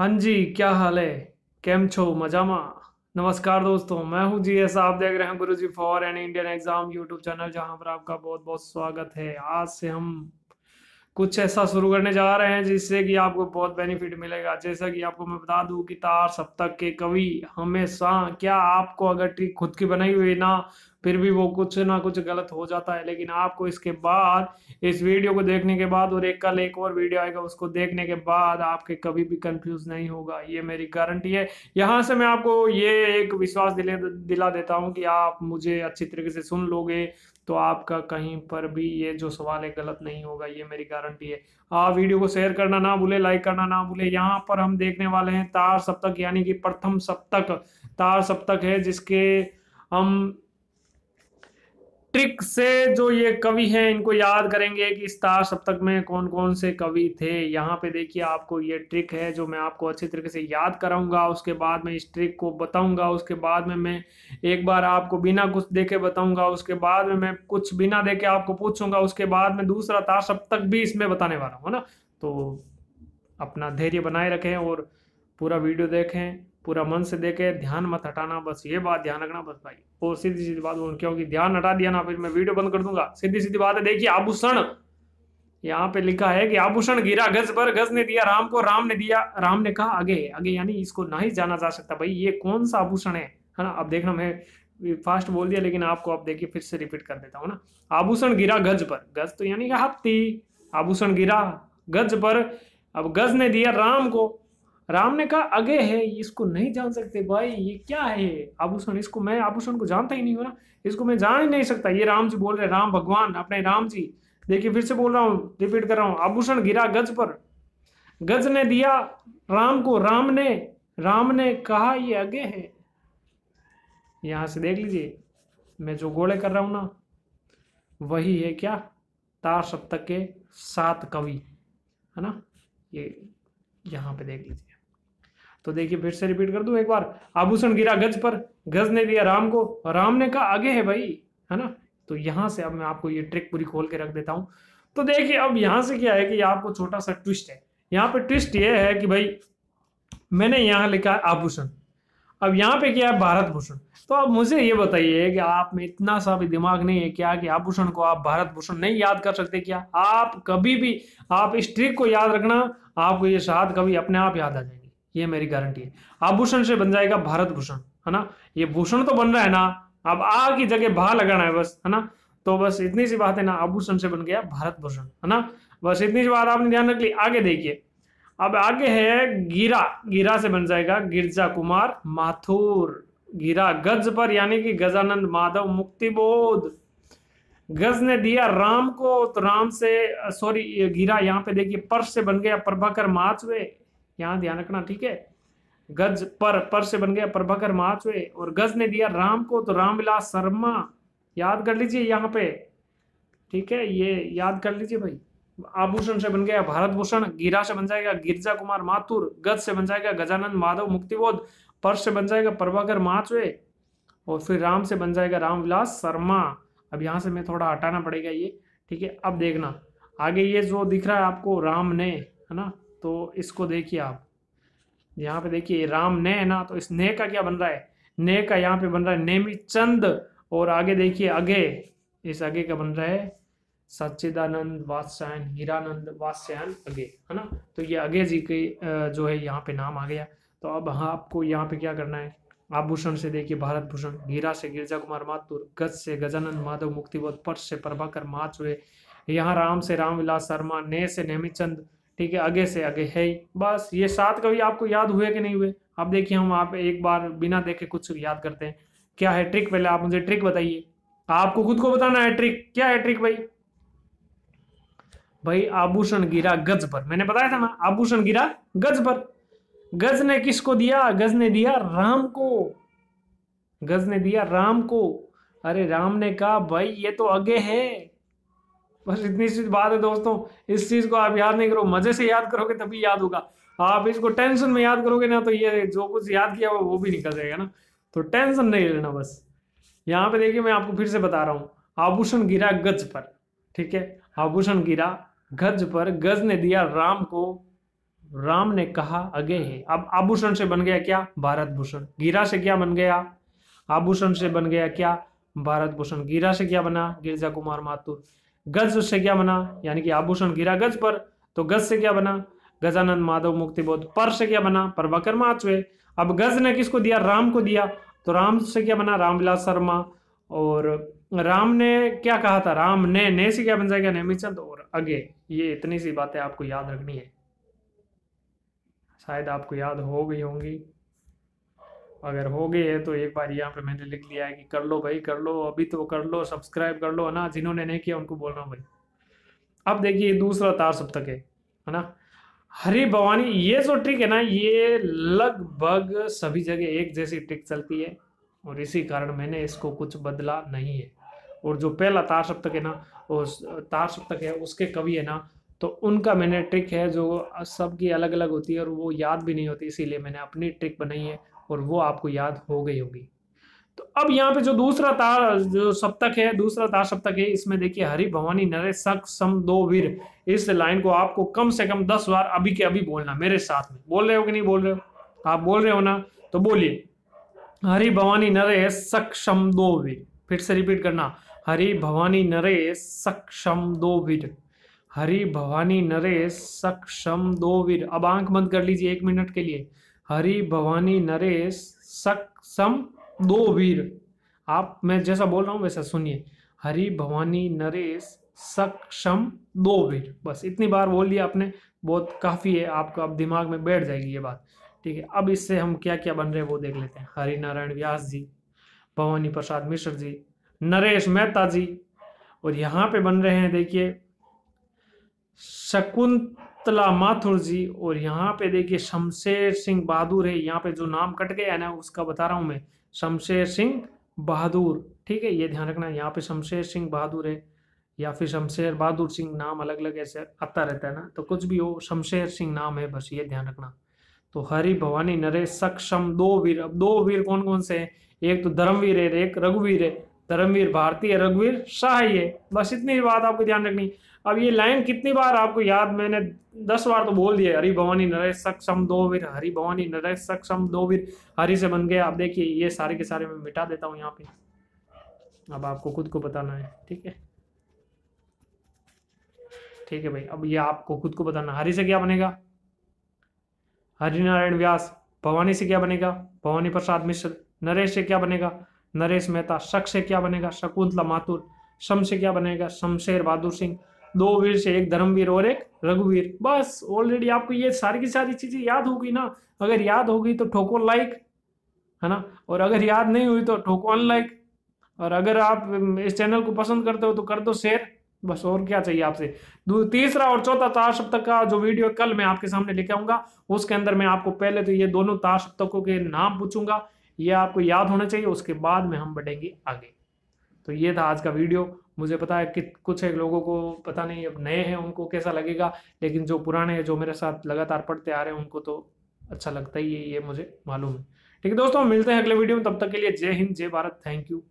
हाँ जी क्या हाल है कैम छो मजामा नमस्कार दोस्तों मैं हूं जी एस आप देख रहे हैं Guru ji for an Indian exam YouTube channel जहां पर आपका बहुत बहुत स्वागत है आज से हम कुछ ऐसा शुरू करने जा रहे हैं जिससे कि आपको बहुत बेनिफिट मिलेगा जैसा कि आपको मैं बता दूं कि तार सप्तक के कवि हमेशा क्या आपको अगर ट्रिक खुद की बनाई हुई ना फिर भी वो कुछ ना कुछ गलत हो जाता है लेकिन आपको इसके बाद इस वीडियो को देखने के बाद और एक कल एक और वीडियो आएगा उसको देखने के बाद आपके कभी भी कंफ्यूज नहीं होगा ये मेरी गारंटी है यहाँ से मैं आपको ये एक विश्वास दिले दिला देता हूँ कि आप मुझे अच्छी तरीके से सुन लोगे तो आपका कहीं पर भी ये जो सवाल है गलत नहीं होगा ये मेरी गारंटी है आप वीडियो को शेयर करना ना भूले लाइक करना ना भूले यहाँ पर हम देखने वाले हैं तार सप्तक यानी कि प्रथम सप्तक तार सप्तक है जिसके हम ट्रिक से जो ये कवि हैं इनको याद करेंगे कि स्टार सप्तक में कौन कौन से कवि थे यहाँ पे देखिए आपको ये ट्रिक है जो मैं आपको अच्छे तरीके से याद कराऊंगा उसके बाद में इस ट्रिक को बताऊंगा उसके बाद में मैं एक बार आपको बिना कुछ देखे बताऊंगा उसके बाद में मैं कुछ बिना देखे आपको पूछूंगा उसके बाद में दूसरा तार सप्तक भी इसमें बताने वाला हूँ ना तो अपना धैर्य बनाए रखें और पूरा वीडियो देखें पूरा मन से देखे ध्यान मत हटाना बस ये बात ध्यान रखना बस भाई और सीधी सीधी बात उनकी होगी ध्यान हटा दिया ना फिर मैं वीडियो बंद कर दूंगा सीधी सीधी बात है देखिए आभूषण यहाँ पे लिखा है कि आभूषण गिरा गज पर गज ने दिया राम को राम ने दिया राम ने कहा आगे आगे यानी इसको ना ही जाना जा सकता भाई ये कौन सा आभूषण है है ना अब देखना मैं फास्ट बोल दिया लेकिन आपको आप देखिए फिर से रिपीट कर देता हूँ ना आभूषण गिरा गज पर गज तो यानी हाथी आभूषण गिरा गज पर अब गज ने दिया राम को राम ने कहा अगे है इसको नहीं जान सकते भाई ये क्या है आभूषण इसको मैं आभूषण को जानता ही नहीं हूँ ना इसको मैं जान ही नहीं सकता ये राम जी बोल रहे राम भगवान अपने राम जी देखिए फिर से बोल रहा हूँ रिपीट कर रहा हूँ आभूषण गिरा गज पर गज ने दिया राम को राम ने राम ने कहा ये अगे है यहां से देख लीजिए मैं जो गोले कर रहा हूं ना वही है क्या तार सप्तक के सात कवि है ना ये यहां पे देख लीजिए तो देखिए फिर से रिपीट कर दूं एक बार आभूषण गिरा गज पर गज ने दिया राम को राम ने कहा आगे है भाई है ना तो यहाँ से अब मैं आपको ये ट्रिक पूरी खोल के रख देता हूँ तो देखिए अब यहाँ से क्या है कि आपको छोटा सा ट्विस्ट है यहाँ पे ट्विस्ट ये है कि भाई मैंने यहाँ लिखा है आभूषण अब यहाँ पे क्या है भारत भूषण तो अब मुझे ये बताइए कि आप में इतना सा भी दिमाग नहीं है क्या कि आभूषण को आप भारत भूषण नहीं याद कर सकते क्या आप कभी भी आप इस ट्रिक को याद रखना आपको ये शायद कभी अपने आप याद आ जाएगी ये मेरी गारंटी है आभूषण से बन जाएगा भारत भूषण है ना ये भूषण तो बन रहा है ना अब आ की जगह भा लगाना है बस है ना तो बस इतनी सी बात है ना आभूषण से बन गया भारत भूषण है ना बस इतनी सी बात आपने ध्यान रख ली आगे देखिए अब आगे है गिरा गिरा से बन जाएगा गिरजा कुमार माथुर गिरा गज पर यानी कि गजानंद माधव मुक्तिबोध गज ने दिया राम को तो राम से सॉरी गिरा यहाँ पे देखिए पर्श से बन गया प्रभाकर हुए यहाँ ध्यान रखना ठीक है गज पर पर से बन गया प्रभाकर महाचुए और गज ने दिया राम को तो रामविलास शर्मा याद कर लीजिए यहाँ पे ठीक है ये याद कर लीजिए भाई आभूषण से बन गया भारत भूषण गिरा से बन जाएगा गिरजा कुमार माथुर गज से बन जाएगा गजानंद माधव मुक्तिबोध पर से बन जाएगा प्रभाकर माचवे और फिर राम से बन जाएगा रामविलास शर्मा अब यहाँ से मैं थोड़ा हटाना पड़ेगा ये ठीक है अब देखना आगे ये जो दिख रहा है आपको राम ने है ना तो इसको देखिए आप यहाँ पे देखिए राम ने है ना तो इस ने का क्या बन रहा है ने का यहाँ पे बन रहा है नेमी चंद और आगे देखिए अगे इस अगे का बन रहा है सच्चिदानंद वात्स्यायन हीरानंद वात्स्यायन अगे है ना तो ये अगे जी के जो है यहाँ पे नाम आ गया तो अब हाँ आपको यहाँ पे क्या करना है आभूषण से देखिए भारत भूषण हीरा से गिरजा कुमार माथुर गज से गजानंद माधव मुक्तिबोध पर्श से प्रभाकर माच हुए यहाँ राम से रामविलास शर्मा ने से नेमीचंद ठीक है आगे से आगे है ही बस ये सात कवि आपको याद हुए कि नहीं हुए आप देखिए हम आप एक बार बिना देखे कुछ याद करते हैं क्या है ट्रिक पहले आप मुझे ट्रिक बताइए आपको खुद को बताना है ट्रिक क्या है ट्रिक भाई भाई आभूषण गिरा गज पर मैंने बताया था ना आभूषण गिरा गज पर गज ने किसको दिया गज ने दिया राम को गज ने दिया राम को अरे राम ने कहा भाई ये तो आगे है बस इतनी सी बात है दोस्तों इस चीज़ को आप याद नहीं करो मज़े से याद करोगे तभी याद होगा आप इसको टेंशन में याद करोगे ना तो ये जो कुछ याद किया हुआ वो भी निकल जाएगा ना तो टेंशन नहीं लेना बस यहाँ पे देखिए मैं आपको फिर से बता रहा हूँ आभूषण गिरा गज पर ठीक है आभूषण गिरा गज पर गज ने दिया राम को राम ने कहा अगे है अब आभूषण से बन गया क्या भारत भूषण गिरा से क्या बन गया आभूषण से बन गया क्या भारत भूषण गिरा से क्या बना गिरजा कुमार माथुर गज से क्या बना यानी कि आभूषण गिरा गज पर तो गज से क्या बना गजानंद माधव बोध पर से क्या बना प्रभाकर माचवे अब गज ने किसको दिया राम को दिया तो राम से क्या बना रामविलास शर्मा और राम ने क्या कहा था राम ने ने से क्या बन जाएगा नेमीचंद और आगे ये इतनी सी बातें आपको याद रखनी है शायद आपको याद हो गई होंगी अगर हो गए है तो एक बार यहाँ पे मैंने लिख लिया है कि कर लो भाई कर लो अभी तो कर लो सब्सक्राइब कर लो है ना जिन्होंने नहीं किया उनको बोल रहा हूँ भाई अब देखिए दूसरा तार सप्तक है है ना हरी भवानी ये जो ट्रिक है ना ये लगभग सभी जगह एक जैसी ट्रिक चलती है और इसी कारण मैंने इसको कुछ बदला नहीं है और जो पहला तार सप्तक है ना उस तार सप्तक है उसके कवि है ना तो उनका मैंने ट्रिक है जो सबकी अलग अलग होती है और वो याद भी नहीं होती इसीलिए मैंने अपनी ट्रिक बनाई है और वो आपको याद हो गई होगी तो अब यहाँ पे जो दूसरा तार जो सप्तक है दूसरा तार सप्तक है इसमें देखिए हरि भवानी नरे सक सम दो वीर इस लाइन को आपको कम से कम दस बार अभी के अभी बोलना मेरे साथ में बोल रहे हो कि नहीं बोल रहे हो आप बोल रहे हो ना तो बोलिए हरि भवानी नरे सक्षम दो वीर फिर से रिपीट करना हरि भवानी नरे सक्षम दो वीर हरि भवानी नरे सक्षम दो वीर अब आंख बंद कर लीजिए एक मिनट के लिए हरि भवानी नरेश सक सम दो वीर आप मैं जैसा बोल रहा हूँ वैसा सुनिए हरि भवानी नरेश सक्षम दो वीर बस इतनी बार बोल लिया आपने बहुत काफ़ी है आपका अब दिमाग में बैठ जाएगी ये बात ठीक है अब इससे हम क्या क्या बन रहे हैं वो देख लेते हैं हरि नारायण व्यास जी भवानी प्रसाद मिश्र जी नरेश मेहता जी और यहाँ पे बन रहे हैं देखिए शकुंत तला जी और यहाँ पे देखिए शमशेर सिंह बहादुर है यहाँ पे जो नाम कट गया है ना उसका बता रहा हूँ मैं शमशेर सिंह बहादुर ठीक है ये ध्यान रखना यहाँ पे शमशेर सिंह बहादुर है या फिर शमशेर बहादुर सिंह नाम अलग अलग ऐसे आता रहता है ना तो कुछ भी हो शमशेर सिंह नाम है बस ये ध्यान रखना तो हरि भवानी नरेश सक्षम दो वीर अब दो वीर कौन कौन से है एक तो धर्मवीर है एक रघुवीर है धर्मवीर भारतीय रघुवीर शाह है बस इतनी बात आपको ध्यान रखनी अब ये लाइन कितनी बार आपको याद मैंने दस बार तो बोल दिया हरि भवानी नरेश सक दो वीर हरि भवानी नरेश सक दो वीर हरि से बन गए आप देखिए ये सारे के सारे मैं मिटा देता हूँ यहाँ पे अब आपको खुद को बताना है ठीक है ठीक है भाई अब ये आपको खुद को बताना हरि से क्या बनेगा हरिनारायण व्यास भवानी से क्या बनेगा भवानी प्रसाद मिश्र नरेश से क्या बनेगा नरेश मेहता शक से क्या बनेगा शकुंतला माथुर शम से क्या बनेगा शमशेर बहादुर सिंह दो वीर से एक धर्मवीर और एक रघुवीर बस ऑलरेडी आपको ये सारी की सारी चीज़ें याद होगी ना अगर याद होगी तो ठोको लाइक है ना और अगर याद नहीं हुई तो ठोको अनलाइक और अगर आप इस चैनल को पसंद करते हो तो कर दो शेयर बस और क्या चाहिए आपसे तीसरा और चौथा तार सप्तक का जो वीडियो कल मैं आपके सामने लेके आऊंगा उसके अंदर मैं आपको पहले तो ये दोनों तार सप्तकों के नाम पूछूंगा ये आपको याद होना चाहिए उसके बाद में हम बढ़ेंगे आगे तो ये था आज का वीडियो मुझे पता है कि कुछ एक लोगों को पता नहीं अब नए हैं उनको कैसा लगेगा लेकिन जो पुराने हैं जो मेरे साथ लगातार पढ़ते आ रहे हैं उनको तो अच्छा लगता ही है ये मुझे मालूम है ठीक है दोस्तों मिलते हैं अगले वीडियो में तब तक के लिए जय हिंद जय भारत थैंक यू